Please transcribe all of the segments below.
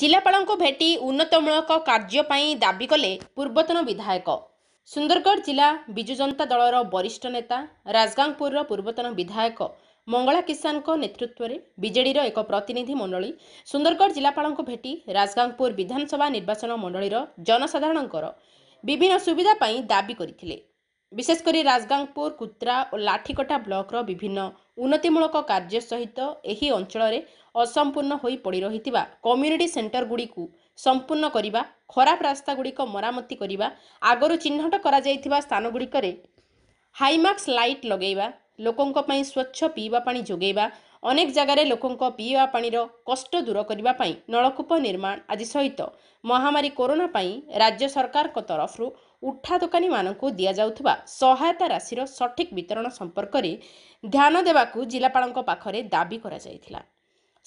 ଜିଲ୍ଲାପାଳଙ୍କୁ ଭେଟି ଉନ୍ନତମୂଳକ କାର୍ଯ୍ୟ ପାଇଁ ଦାବି କଲେ ପୂର୍ବତନ ବିଧାୟକ ସୁନ୍ଦରଗଡ଼ ଜିଲ୍ଲା ବିଜୁ ଜନତା ଦଳର ବରିଷ୍ଠ ନେତା ରାଜଗାଙ୍ଗପୁରର ପୂର୍ବତନ ବିଧାୟକ ମଙ୍ଗଳା କିଷାନଙ୍କ ନେତୃତ୍ୱରେ ବିଜେଡ଼ିର ଏକ ପ୍ରତିନିଧି ମଣ୍ଡଳୀ ସୁନ୍ଦରଗଡ଼ ଜିଲ୍ଲାପାଳଙ୍କୁ ଭେଟି ରାଜଗାଙ୍ଗପୁର ବିଧାନସଭା ନିର୍ବାଚନ ମଣ୍ଡଳୀର ଜନସାଧାରଣଙ୍କର ବିଭିନ୍ନ ସୁବିଧା ପାଇଁ ଦାବି କରିଥିଲେ ବିଶେଷ କରି ରାଜଗାଙ୍ଗପୁର କୁତ୍ରା ଓ ଲାଠିକଟା ବ୍ଲକର ବିଭିନ୍ନ ଉନ୍ନତିମୂଳକ କାର୍ଯ୍ୟ ସହିତ ଏହି ଅଞ୍ଚଳରେ ଅସମ୍ପୂର୍ଣ୍ଣ ହୋଇ ପଡ଼ି ରହିଥିବା କମ୍ୟୁନିଟି ସେଣ୍ଟରଗୁଡ଼ିକୁ ସମ୍ପୂର୍ଣ୍ଣ କରିବା ଖରାପ ରାସ୍ତାଗୁଡ଼ିକ ମରାମତି କରିବା ଆଗରୁ ଚିହ୍ନଟ କରାଯାଇଥିବା ସ୍ଥାନ ଗୁଡ଼ିକରେ ହାଇମାକ୍ସ ଲାଇଟ୍ ଲଗାଇବା ଲୋକଙ୍କ ପାଇଁ ସ୍ୱଚ୍ଛ ପିଇବା ପାଣି ଯୋଗାଇବା ଅନେକ ଜାଗାରେ ଲୋକଙ୍କ ପିଇବା ପାଣିର କଷ୍ଟ ଦୂର କରିବା ପାଇଁ ନଳକୂପ ନିର୍ମାଣ ଆଦି ସହିତ ମହାମାରୀ କରୋନା ପାଇଁ ରାଜ୍ୟ ସରକାରଙ୍କ ତରଫରୁ ଉଠା ଦୋକାନୀମାନଙ୍କୁ ଦିଆଯାଉଥିବା ସହାୟତା ରାଶିର ସଠିକ୍ ବିତରଣ ସମ୍ପର୍କରେ ଧ୍ୟାନ ଦେବାକୁ ଜିଲ୍ଲାପାଳଙ୍କ ପାଖରେ ଦାବି କରାଯାଇଥିଲା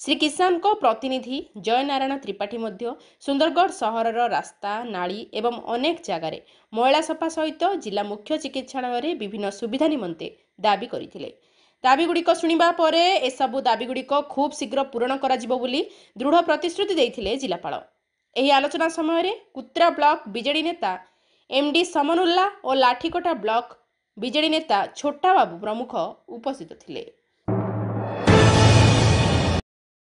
ଶ୍ରୀ କିଷାନଙ୍କ ପ୍ରତିନିଧି ଜୟନାରାୟଣ ତ୍ରିପାଠୀ ମଧ୍ୟ ସୁନ୍ଦରଗଡ଼ ସହରର ରାସ୍ତା ନାଳି ଏବଂ ଅନେକ ଜାଗାରେ ମଇଳା ସଫା ସହିତ ଜିଲ୍ଲା ମୁଖ୍ୟ ଚିକିତ୍ସାଳୟରେ ବିଭିନ୍ନ ସୁବିଧା ନିମନ୍ତେ ଦାବି କରିଥିଲେ ଦାବିଗୁଡ଼ିକ ଶୁଣିବା ପରେ ଏସବୁ ଦାବିଗୁଡ଼ିକ ଖୁବ୍ ଶୀଘ୍ର ପୂରଣ କରାଯିବ ବୋଲି ଦୃଢ଼ ପ୍ରତିଶ୍ରୁତି ଦେଇଥିଲେ ଜିଲ୍ଲାପାଳ ଏହି ଆଲୋଚନା ସମୟରେ କୁତ୍ରା ବ୍ଲକ ବିଜେଡି ନେତା ଏମ୍ଡି ସମନୁଲ୍ଲା ଓ ଲାଠିକୋଟା ବ୍ଲକ ବିଜେଡ଼ି ନେତା ଛୋଟାବାବୁ ପ୍ରମୁଖ ଉପସ୍ଥିତ ଥିଲେ